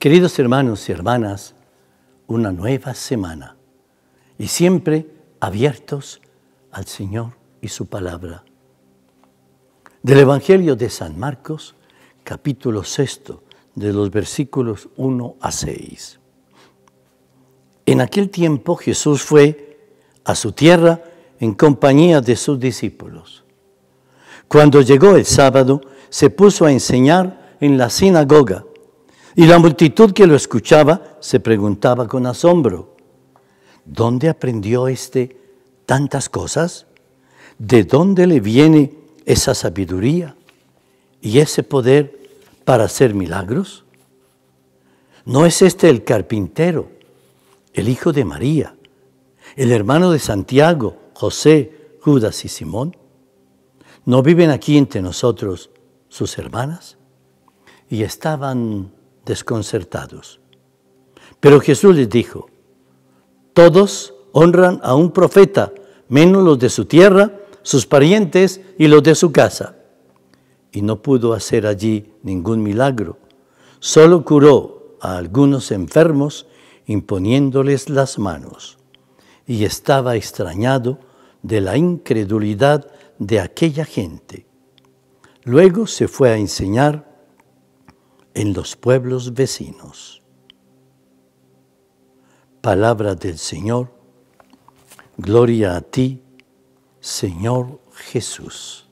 Queridos hermanos y hermanas, una nueva semana y siempre abiertos al Señor y su palabra. Del Evangelio de San Marcos, capítulo sexto, de los versículos 1 a 6. En aquel tiempo Jesús fue a su tierra en compañía de sus discípulos. Cuando llegó el sábado, se puso a enseñar en la sinagoga y la multitud que lo escuchaba se preguntaba con asombro, ¿dónde aprendió éste tantas cosas? ¿De dónde le viene esa sabiduría y ese poder para hacer milagros? ¿No es este el carpintero, el hijo de María, el hermano de Santiago, José, Judas y Simón? ¿No viven aquí entre nosotros sus hermanas? Y estaban desconcertados. Pero Jesús les dijo, todos honran a un profeta, menos los de su tierra, sus parientes y los de su casa. Y no pudo hacer allí ningún milagro, solo curó a algunos enfermos imponiéndoles las manos. Y estaba extrañado de la incredulidad de aquella gente. Luego se fue a enseñar en los pueblos vecinos. Palabra del Señor, gloria a ti, Señor Jesús.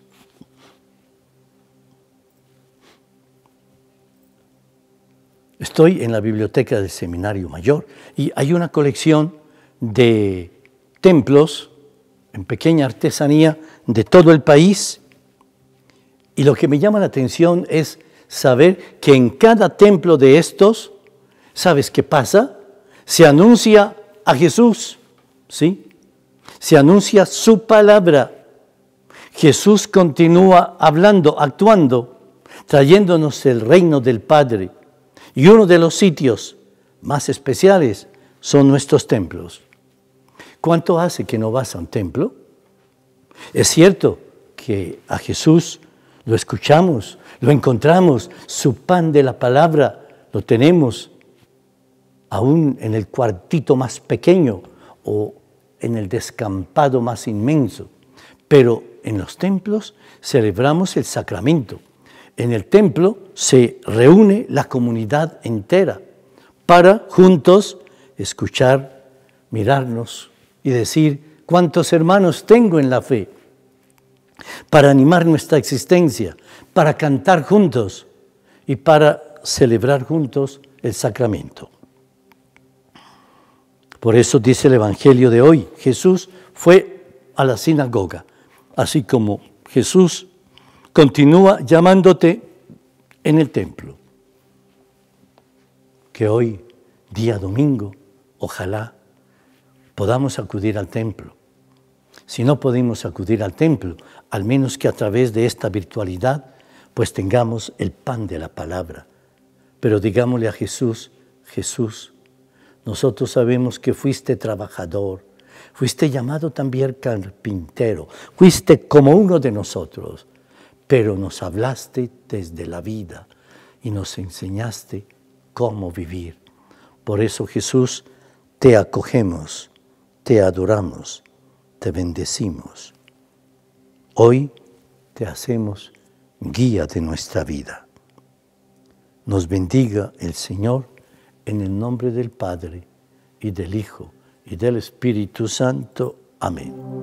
Estoy en la biblioteca del Seminario Mayor y hay una colección de templos en pequeña artesanía de todo el país y lo que me llama la atención es saber que en cada templo de estos, ¿sabes qué pasa? Se anuncia a Jesús, ¿sí? Se anuncia su palabra. Jesús continúa hablando, actuando, trayéndonos el reino del Padre. Y uno de los sitios más especiales son nuestros templos. ¿Cuánto hace que no vas a un templo? Es cierto que a Jesús lo escuchamos, lo encontramos, su pan de la palabra lo tenemos aún en el cuartito más pequeño o en el descampado más inmenso. Pero en los templos celebramos el sacramento. En el templo se reúne la comunidad entera para juntos escuchar, mirarnos y decir cuántos hermanos tengo en la fe, para animar nuestra existencia, para cantar juntos y para celebrar juntos el sacramento. Por eso dice el Evangelio de hoy, Jesús fue a la sinagoga, así como Jesús continúa llamándote en el templo. Que hoy, día domingo, ojalá podamos acudir al templo. Si no podemos acudir al templo, al menos que a través de esta virtualidad, pues tengamos el pan de la palabra. Pero digámosle a Jesús, Jesús, nosotros sabemos que fuiste trabajador, fuiste llamado también carpintero, fuiste como uno de nosotros, pero nos hablaste desde la vida y nos enseñaste cómo vivir. Por eso Jesús, te acogemos, te adoramos, te bendecimos. Hoy te hacemos guía de nuestra vida. Nos bendiga el Señor en el nombre del Padre y del Hijo y del Espíritu Santo. Amén.